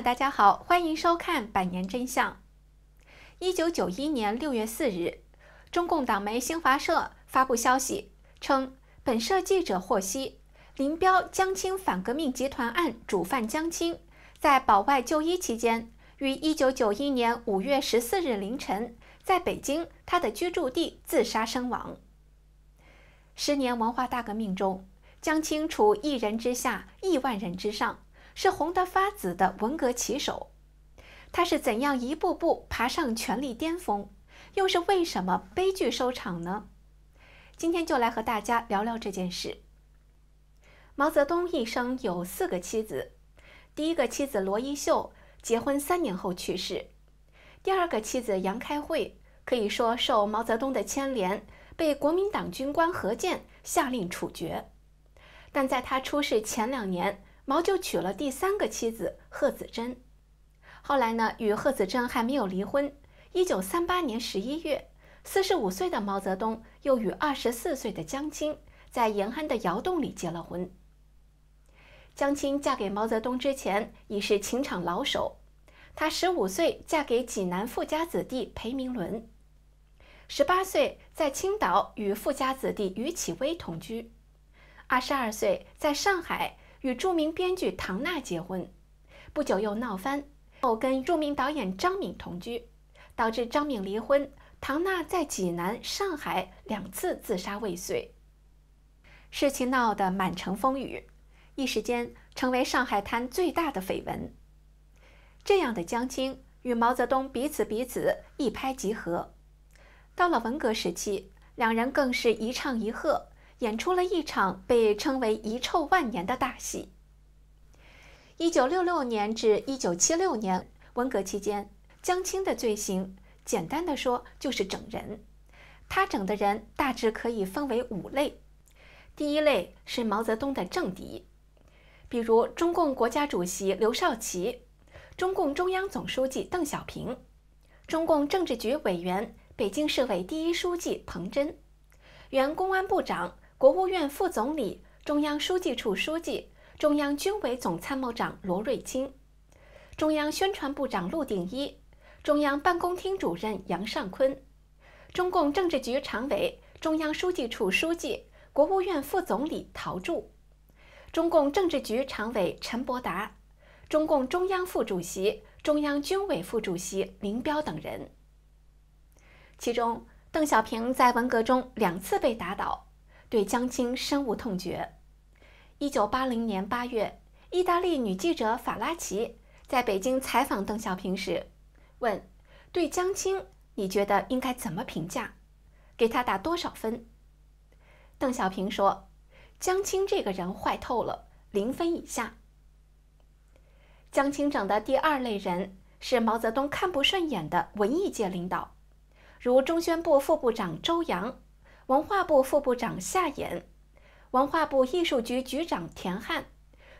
大家好，欢迎收看《百年真相》。一九九一年六月四日，中共党媒新华社发布消息称，本社记者获悉，林彪江青反革命集团案主犯江青在保外就医期间，于一九九一年五月十四日凌晨，在北京他的居住地自杀身亡。十年文化大革命中，江青处一人之下，亿万人之上。是红得发紫的文革旗手，他是怎样一步步爬上权力巅峰，又是为什么悲剧收场呢？今天就来和大家聊聊这件事。毛泽东一生有四个妻子，第一个妻子罗一秀结婚三年后去世，第二个妻子杨开慧可以说受毛泽东的牵连，被国民党军官何健下令处决，但在他出事前两年。毛就娶了第三个妻子贺子珍，后来呢，与贺子珍还没有离婚。一九三八年十一月，四十五岁的毛泽东又与二十四岁的江青在延安的窑洞里结了婚。江青嫁给毛泽东之前已是情场老手，她十五岁嫁给济南富家子弟裴明伦，十八岁在青岛与富家子弟于启威同居，二十二岁在上海。与著名编剧唐娜结婚，不久又闹翻，后跟著名导演张敏同居，导致张敏离婚。唐娜在济南、上海两次自杀未遂，事情闹得满城风雨，一时间成为上海滩最大的绯闻。这样的江青与毛泽东彼此彼此一拍即合，到了文革时期，两人更是一唱一和。演出了一场被称为遗臭万年的大戏。一九六六年至一九七六年文革期间，江青的罪行简单的说就是整人。他整的人大致可以分为五类。第一类是毛泽东的政敌，比如中共国家主席刘少奇、中共中央总书记邓小平、中共政治局委员、北京市委第一书记彭真、原公安部长。国务院副总理、中央书记处书记、中央军委总参谋长罗瑞卿，中央宣传部长陆定一，中央办公厅主任杨尚昆，中共政治局常委、中央书记处书记、国务院副总理陶铸，中共政治局常委陈伯达，中共中央副主席、中央军委副主席林彪等人。其中，邓小平在文革中两次被打倒。对江青深恶痛绝。一九八零年八月，意大利女记者法拉奇在北京采访邓小平时，问：“对江青，你觉得应该怎么评价？给他打多少分？”邓小平说：“江青这个人坏透了，零分以下。”江青整的第二类人是毛泽东看不顺眼的文艺界领导，如中宣部副部长周扬。文化部副部长夏衍、文化部艺术局局长田汉、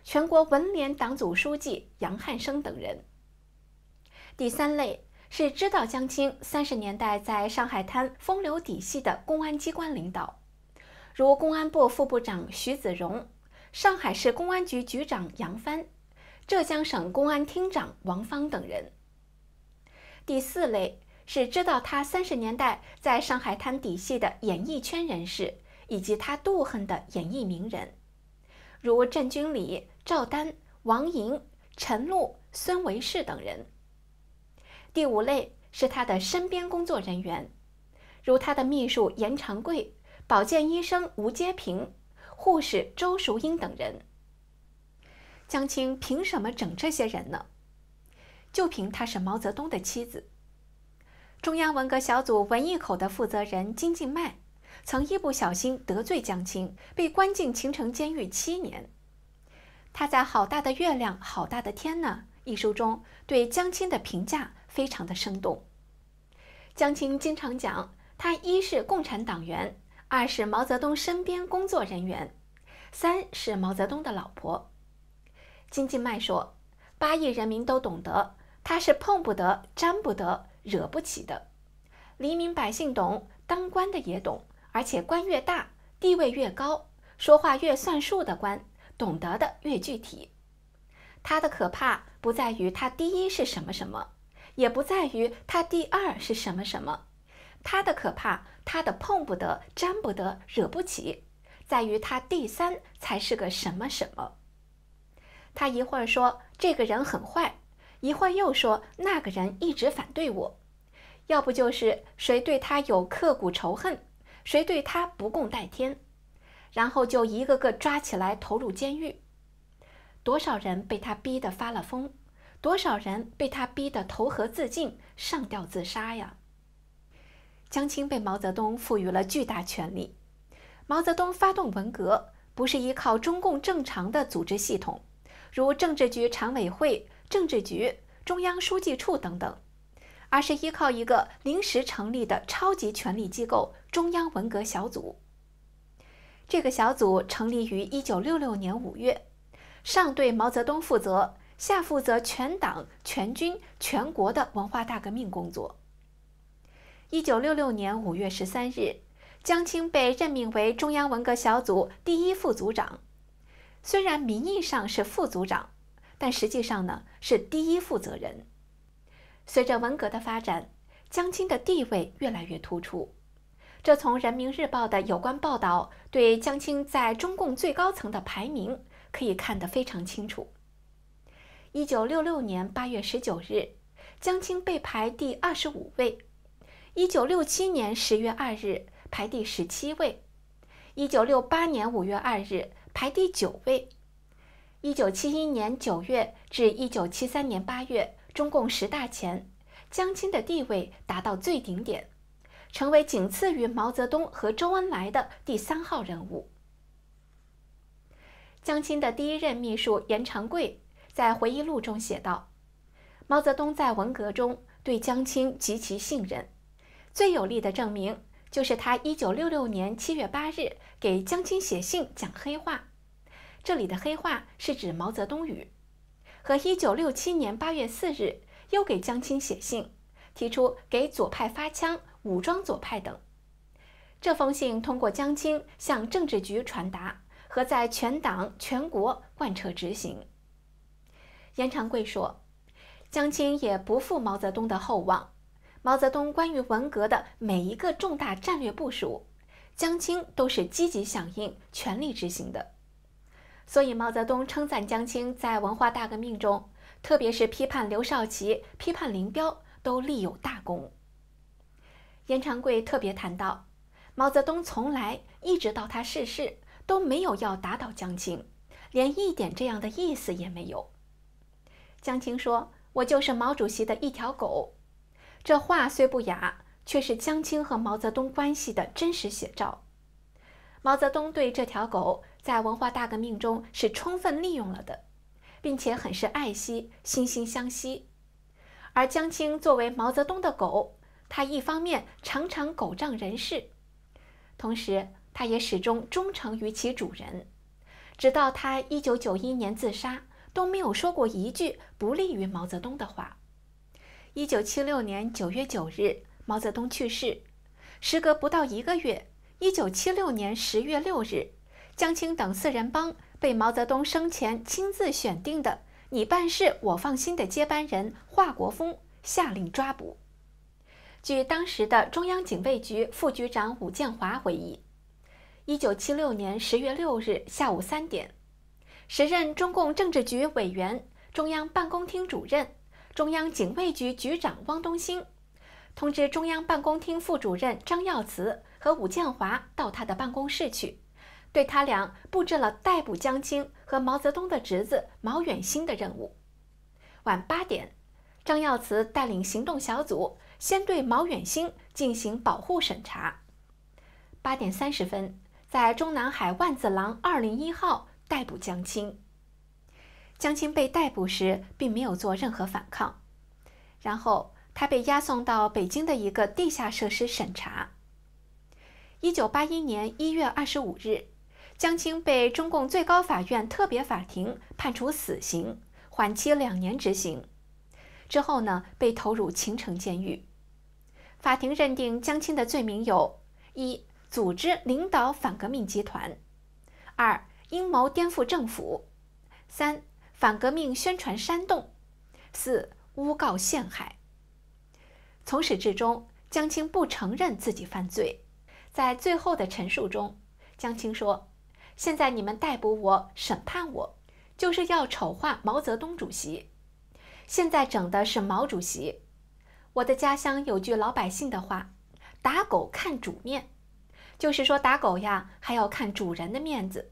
全国文联党组书记杨汉生等人。第三类是知道江青三十年代在上海滩风流底细的公安机关领导，如公安部副部长徐子荣、上海市公安局局长杨帆、浙江省公安厅长王芳等人。第四类。是知道他三十年代在上海滩底细的演艺圈人士，以及他妒恨的演艺名人，如郑君里、赵丹、王莹、陈露、孙维世等人。第五类是他的身边工作人员，如他的秘书严长贵、保健医生吴阶平、护士周淑英等人。江青凭什么整这些人呢？就凭她是毛泽东的妻子。中央文革小组文艺口的负责人金静麦，曾一不小心得罪江青，被关进秦城监狱七年。他在《好大的月亮，好大的天呢》一书中对江青的评价非常的生动。江青经常讲，他一是共产党员，二是毛泽东身边工作人员，三是毛泽东的老婆。金静麦说：“八亿人民都懂得，他是碰不得，沾不得。”惹不起的，黎民百姓懂，当官的也懂，而且官越大，地位越高，说话越算数的官，懂得的越具体。他的可怕不在于他第一是什么什么，也不在于他第二是什么什么，他的可怕，他的碰不得、沾不得、惹不起，在于他第三才是个什么什么。他一会儿说这个人很坏。一会儿又说那个人一直反对我，要不就是谁对他有刻骨仇恨，谁对他不共戴天，然后就一个个抓起来投入监狱。多少人被他逼得发了疯，多少人被他逼得投河自尽、上吊自杀呀！江青被毛泽东赋予了巨大权力，毛泽东发动文革不是依靠中共正常的组织系统，如政治局常委会。政治局、中央书记处等等，而是依靠一个临时成立的超级权力机构——中央文革小组。这个小组成立于一九六六年五月，上对毛泽东负责，下负责全党、全军、全国的文化大革命工作。一九六六年五月十三日，江青被任命为中央文革小组第一副组长，虽然名义上是副组长。但实际上呢，是第一负责人。随着文革的发展，江青的地位越来越突出。这从《人民日报》的有关报道对江青在中共最高层的排名可以看得非常清楚。一九六六年八月十九日，江青被排第二十五位；一九六七年十月二日，排第十七位；一九六八年五月二日，排第九位。一九七一年九月至一九七三年八月，中共十大前，江青的地位达到最顶点，成为仅次于毛泽东和周恩来的第三号人物。江青的第一任秘书严长贵在回忆录中写道：“毛泽东在文革中对江青极其信任，最有力的证明就是他一九六六年七月八日给江青写信讲黑话。”这里的黑话是指毛泽东语，和1967年8月4日又给江青写信，提出给左派发枪、武装左派等。这封信通过江青向政治局传达，和在全党全国贯彻执行。严长贵说，江青也不负毛泽东的厚望，毛泽东关于文革的每一个重大战略部署，江青都是积极响应、全力执行的。所以毛泽东称赞江青在文化大革命中，特别是批判刘少奇、批判林彪，都立有大功。严长贵特别谈到，毛泽东从来一直到他逝世都没有要打倒江青，连一点这样的意思也没有。江青说：“我就是毛主席的一条狗。”这话虽不雅，却是江青和毛泽东关系的真实写照。毛泽东对这条狗。在文化大革命中是充分利用了的，并且很是爱惜，惺惺相惜。而江青作为毛泽东的狗，他一方面常常狗仗人势，同时他也始终忠诚于其主人，直到他一九九一年自杀都没有说过一句不利于毛泽东的话。一九七六年九月九日，毛泽东去世，时隔不到一个月，一九七六年十月六日。江青等四人帮被毛泽东生前亲自选定的“你办事，我放心”的接班人华国锋下令抓捕。据当时的中央警备局副局长武建华回忆，一九七六年十月六日下午三点，时任中共政治局委员、中央办公厅主任、中央警卫局局长汪东兴通知中央办公厅副主任张耀慈和武建华到他的办公室去。对他俩布置了逮捕江青和毛泽东的侄子毛远新的任务。晚八点，张耀慈带领行动小组先对毛远新进行保护审查。八点三十分，在中南海万子廊二零一号逮捕江青。江青被逮捕时并没有做任何反抗，然后他被押送到北京的一个地下设施审查。一九八一年一月二十五日。江青被中共最高法院特别法庭判处死刑，缓期两年执行。之后呢，被投入秦城监狱。法庭认定江青的罪名有：一、组织领导反革命集团；二、阴谋颠覆政府；三、反革命宣传煽动；四、诬告陷害。从始至终，江青不承认自己犯罪。在最后的陈述中，江青说。现在你们逮捕我、审判我，就是要丑化毛泽东主席。现在整的是毛主席。我的家乡有句老百姓的话：“打狗看主面”，就是说打狗呀，还要看主人的面子。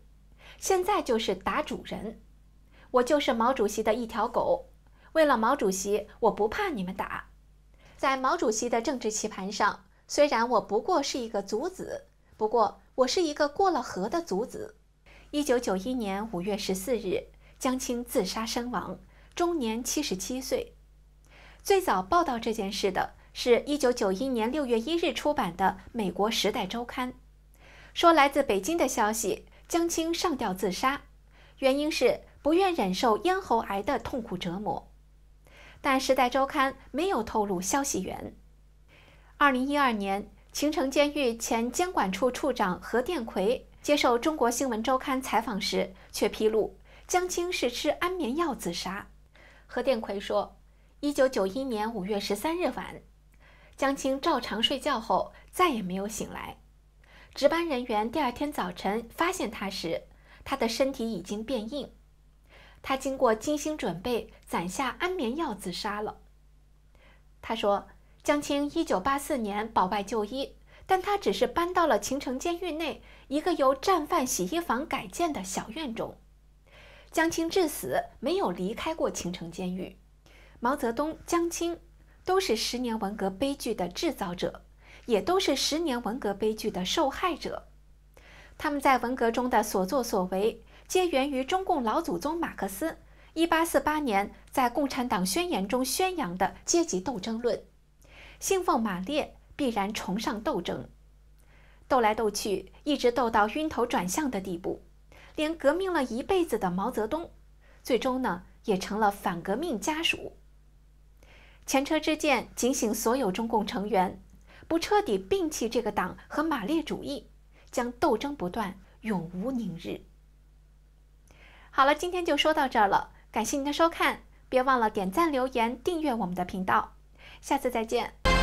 现在就是打主人。我就是毛主席的一条狗，为了毛主席，我不怕你们打。在毛主席的政治棋盘上，虽然我不过是一个卒子。不过，我是一个过了河的卒子。一九九一年五月十四日，江青自杀身亡，终年七十七岁。最早报道这件事的是一九九一年六月一日出版的《美国时代周刊》，说来自北京的消息：江青上吊自杀，原因是不愿忍受咽喉癌的痛苦折磨。但《时代周刊》没有透露消息源。二零一二年。秦城监狱前监管处处长何殿奎接受《中国新闻周刊》采访时却披露，江青是吃安眠药自杀。何殿奎说：“一九九一年五月十三日晚，江青照常睡觉后再也没有醒来。值班人员第二天早晨发现他时，他的身体已经变硬。他经过精心准备，攒下安眠药自杀了。”他说。江青一九八四年保外就医，但他只是搬到了秦城监狱内一个由战犯洗衣房改建的小院中。江青至死没有离开过秦城监狱。毛泽东、江青都是十年文革悲剧的制造者，也都是十年文革悲剧的受害者。他们在文革中的所作所为，皆源于中共老祖宗马克思一八四八年在《共产党宣言》中宣扬的阶级斗争论。信奉马列必然崇尚斗争，斗来斗去，一直斗到晕头转向的地步。连革命了一辈子的毛泽东，最终呢也成了反革命家属。前车之鉴，警醒所有中共成员，不彻底摒弃这个党和马列主义，将斗争不断，永无宁日。好了，今天就说到这儿了。感谢您的收看，别忘了点赞、留言、订阅我们的频道。下次再见。